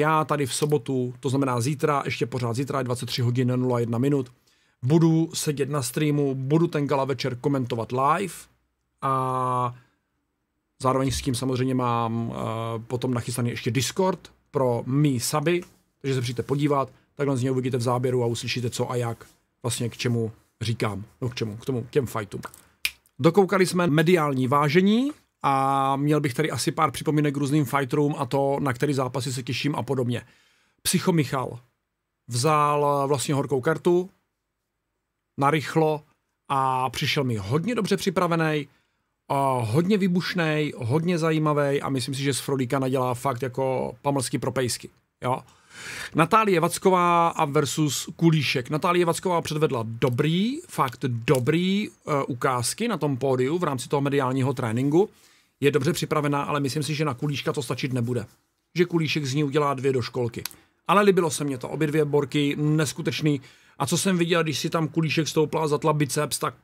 Já tady v sobotu, to znamená zítra, ještě pořád zítra, 23 hodin 01 minut, budu sedět na streamu, budu ten gala večer komentovat live a zároveň s tím samozřejmě mám uh, potom nachystaný ještě Discord pro mý suby, takže se přijďte podívat, takhle z něj uvidíte v záběru a uslyšíte co a jak vlastně k čemu říkám, no k čemu, k tomu, k těm fightům. Dokoukali jsme mediální vážení, a měl bych tady asi pár připomínek k různým fighterům a to, na který zápasy se těším a podobně. Psycho Michal vzal eh, vlastně horkou kartu, narychlo a přišel mi hodně dobře připravený, eh, hodně vybušný, hodně zajímavý a myslím si, že z Frolíka nadělá fakt jako pamlsky pro pejsky. Jo? Natálie Vacková a versus Kulíšek. Natálie Vacková předvedla dobrý, fakt dobrý e, ukázky na tom pódiu v rámci toho mediálního tréninku. Je dobře připravená, ale myslím si, že na Kulíška to stačit nebude. Že Kulíšek z ní udělá dvě do školky. Ale líbilo se mě to, obě dvě borky, neskutečný. A co jsem viděl, když si tam Kulíšek stoupla a zatla biceps, tak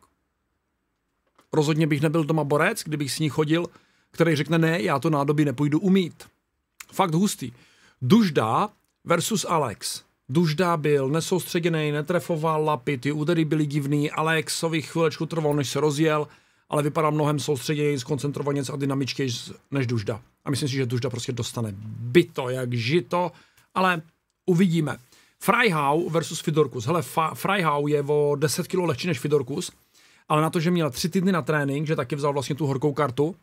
rozhodně bych nebyl doma borec, kdybych s ní chodil, který řekne ne, já to nádoby nepůjdu umít. Fakt hustý. Dužda versus Alex. Dužda byl nesoustředěný, netrefoval lapy, ty údery byly divný, Alexovi chvilečku trval, než se rozjel, ale vypadá mnohem soustřeději, skoncentrovaně a dynamičtěji než Dužda. A myslím si, že Dužda prostě dostane byto jak žito, ale uvidíme. Freihau versus Fidorkus. Hele, Freihau je o 10 kg lehčí než Fidorkus, ale na to, že měl tři týdny na trénink, že taky vzal vlastně tu horkou kartu,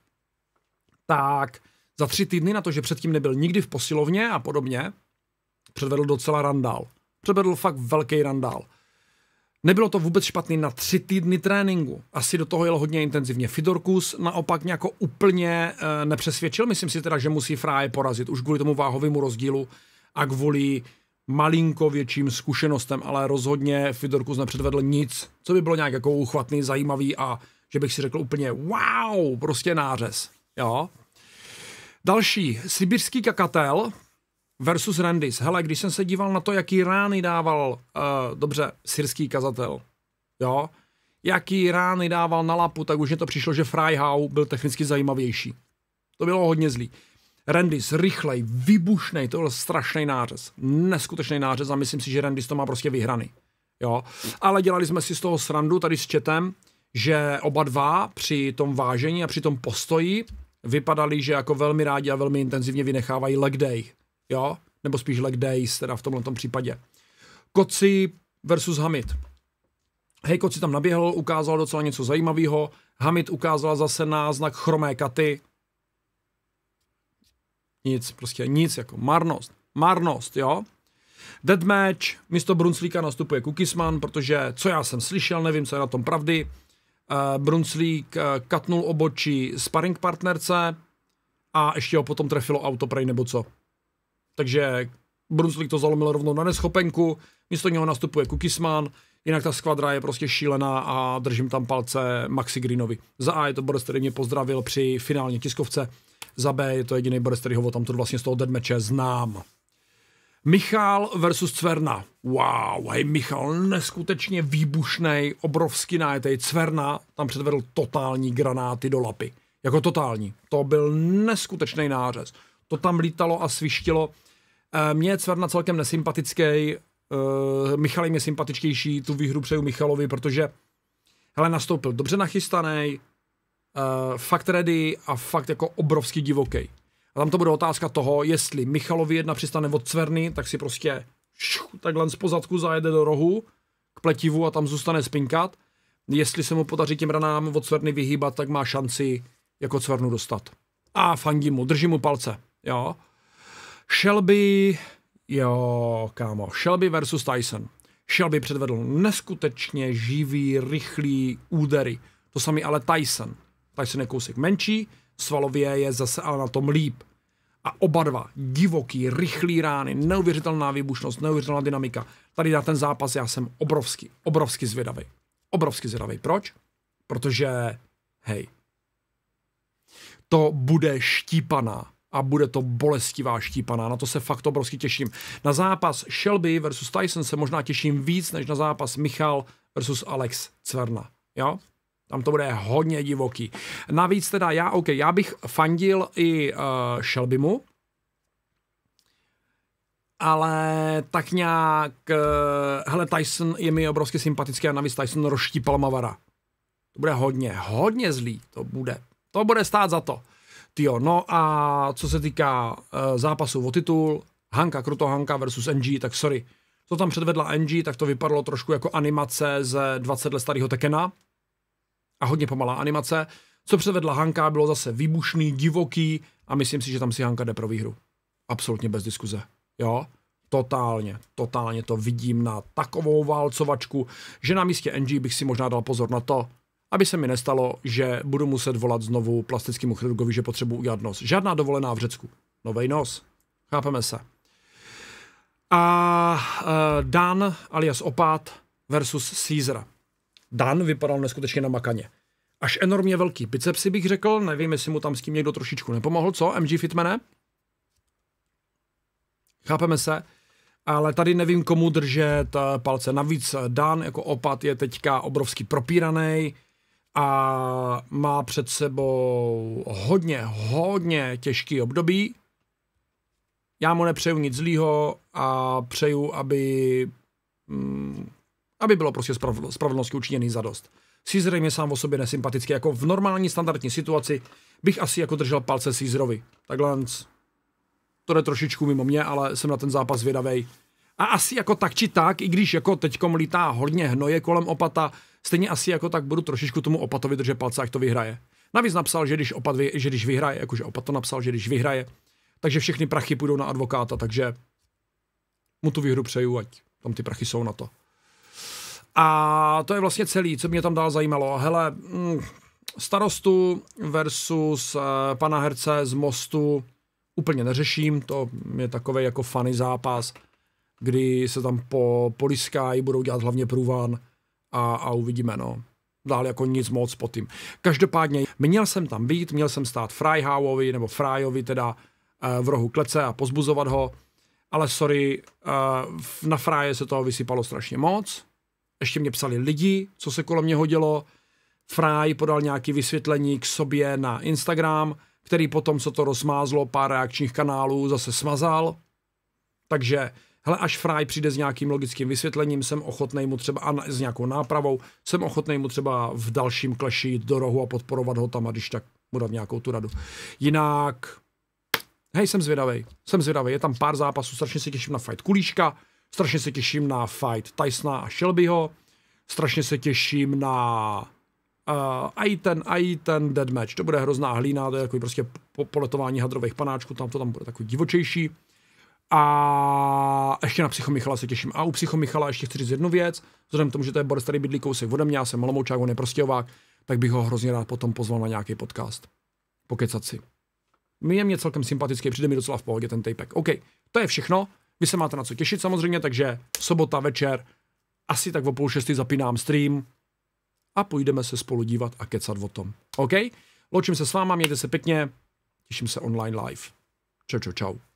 tak za tři týdny na to, že předtím nebyl nikdy v posilovně a podobně, předvedl docela randál. Předvedl fakt velký randál. Nebylo to vůbec špatný na tři týdny tréninku. Asi do toho jel hodně intenzivně. Fidorkus naopak nějak úplně e, nepřesvědčil. Myslím si teda, že musí Fráje porazit už kvůli tomu váhovému rozdílu a kvůli malinko větším zkušenostem, ale rozhodně Fidorkus nepředvedl nic, co by bylo nějak jako uchvatný, zajímavý a že bych si řekl úplně wow, prostě nářez. Jo. Další, sibirský kakatel, versus Randis. Hele, když jsem se díval na to, jaký rány dával, uh, dobře, syrský kazatel, jo, jaký rány dával na lapu, tak už mě to přišlo, že Freihau byl technicky zajímavější. To bylo hodně zlý. Randis, rychlej, vybušnej, to byl strašný nářez. Neskutečný nářez a myslím si, že Randis to má prostě vyhrany. Jo. Ale dělali jsme si z toho srandu tady s četem, že oba dva při tom vážení a při tom postoji vypadali, že jako velmi rádi a velmi intenzivně vynechávají leg day, jo, nebo spíš leg days, teda v tomhle tom případě. Koci versus Hamid. Hej, Koci tam naběhl, ukázal docela něco zajímavého. Hamid ukázal zase náznak chromé katy. Nic, prostě nic, jako marnost. Marnost, jo? Dead match. místo Brunslíka nastupuje Kukisman, protože co já jsem slyšel, nevím, co je na tom pravdy. Uh, Brunslík uh, katnul obočí sparring partnerce a ještě ho potom trefilo autoprej nebo co takže Brunslik to zalomil rovnou na neschopenku, místo něho nastupuje Kukisman, jinak ta skvadra je prostě šílená a držím tam palce Maxi Greenovi. Za A je to Boris, který mě pozdravil při finální tiskovce, za B je to jediný Boris, který ho tam to vlastně z toho deadmatche znám. Michal versus Cverna. Wow, hej Michal, neskutečně výbušný, obrovský nájetej. Cverna tam předvedl totální granáty do lapy. Jako totální. To byl neskutečný nářez. To tam lítalo a svištilo Eh, Mně je Cverna celkem nesympatický, eh, Michal je sympatičtější, tu výhru přeju Michalovi, protože hele, nastoupil dobře nachystaný, eh, fakt ready a fakt jako obrovský divoký. A tam to bude otázka toho, jestli Michalovi jedna přistane od Cverny, tak si prostě šu, takhle z pozadku zajede do rohu k pletivu a tam zůstane spinkat. Jestli se mu podaří těm ranám od Cverny vyhýbat, tak má šanci jako Cvernu dostat. A fandím mu, držím mu palce, jo. Shelby, jo, kámo, Shelby versus Tyson. Shelby předvedl neskutečně živý, rychlý údery. To samý ale Tyson. Tyson je kousek menší, svalově je zase ale na tom líp. A oba dva, divoký, rychlý rány, neuvěřitelná výbušnost, neuvěřitelná dynamika. Tady na ten zápas já jsem obrovský, obrovský zvědavý. Obrovský zvědavý. Proč? Protože, hej, to bude štípaná a bude to bolestivá štípaná. Na to se fakt obrovsky těším. Na zápas Shelby versus Tyson se možná těším víc, než na zápas Michal versus Alex Cverna. Jo? Tam to bude hodně divoký. Navíc teda já, OK, já bych fandil i uh, Shelbymu, ale tak nějak, uh, hele, Tyson je mi obrovsky sympatický a navíc Tyson roštípal Mavara. To bude hodně, hodně zlý, to bude. To bude stát za to. Jo, no a co se týká uh, zápasu o titul, Hanka, kruto Hanka versus NG, tak sorry, co tam předvedla NG, tak to vypadalo trošku jako animace ze 20 let starého Tekena a hodně pomalá animace. Co předvedla Hanka, bylo zase výbušný, divoký a myslím si, že tam si Hanka jde pro výhru. Absolutně bez diskuze. Jo? Totálně, totálně to vidím na takovou válcovačku, že na místě NG bych si možná dal pozor na to, aby se mi nestalo, že budu muset volat znovu plastickému chirurgovi, že potřebuji udělat nos. Žádná dovolená v Řecku. Novej nos. Chápeme se. A uh, Dan alias Opát versus Caesar. Dan vypadal neskutečně makaně. Až enormně velký bicepsy bych řekl, nevím, jestli mu tam s tím někdo trošičku nepomohl, co, MG Fitmane? Chápeme se, ale tady nevím, komu držet e, palce. Navíc e, Dan jako opat je teďka obrovský propíraný, a má před sebou hodně, hodně těžký období. Já mu nepřeju nic zlýho a přeju, aby, mm, aby bylo prostě spravedlnosti učiněný dost. Caesar je sám o sobě nesympatický. Jako v normální standardní situaci bych asi jako držel palce Caesarovi. Takhle to jde trošičku mimo mě, ale jsem na ten zápas vědavej a asi jako tak či tak, i když jako teďkom lítá hodně hnoje kolem opata, stejně asi jako tak budu trošičku tomu opatovi držet palce, jak to vyhraje. Navíc napsal, že když, opat, vy, že když vyhraje, jakože opat to napsal, že když vyhraje, takže všechny prachy půjdou na advokáta, takže mu tu výhru přeju, ať tam ty prachy jsou na to. A to je vlastně celý, co mě tam dál zajímalo. Hele, mm, starostu versus eh, pana herce z mostu úplně neřeším, to je takový jako funny zápas kdy se tam po, poliskají, budou dělat hlavně průvan a, a uvidíme, no. Dál jako nic moc po tým. Každopádně měl jsem tam být, měl jsem stát Fryhauovi, nebo Fryovi teda eh, v rohu klece a pozbuzovat ho, ale sorry, eh, na Fraje se toho vysypalo strašně moc, ještě mě psali lidi, co se kolem mě hodilo, Fry podal nějaké vysvětlení k sobě na Instagram, který potom, co to rozmázlo, pár reakčních kanálů zase smazal, takže Hele, až Fry přijde s nějakým logickým vysvětlením, jsem ochotný mu třeba a s nějakou nápravou, jsem ochotný mu třeba v dalším kleši jít do rohu a podporovat ho tam a když tak mu dát nějakou tu radu. Jinak, hej, jsem zvědavý, jsem zvědavý, je tam pár zápasů, strašně se těším na fight Kulíška, strašně se těším na fight Tysona a Shelbyho, strašně se těším na uh, eh, a i ten, a i ten dead match. To bude hrozná hlína, to je jako prostě poletování hadrových panáčků, tam to tam bude takový divočejší. A ještě na Psychomichala se těším. A u Psychomichala ještě chci říct jednu věc. Vzhledem k tomu, že to je Boris tady bydlí kousek ode mě, já jsem Malomoučák, on je Prostějovák, tak bych ho hrozně rád potom pozval na nějaký podcast. Pokecat si. je mě celkem sympatický, přijde mi docela v pohodě ten tapek. OK, to je všechno. Vy se máte na co těšit samozřejmě, takže sobota večer, asi tak o půl šestý zapínám stream a půjdeme se spolu dívat a kecat o tom. OK? Loučím se s váma, mějte se pěkně, těším se online live. Čau, čau, čau.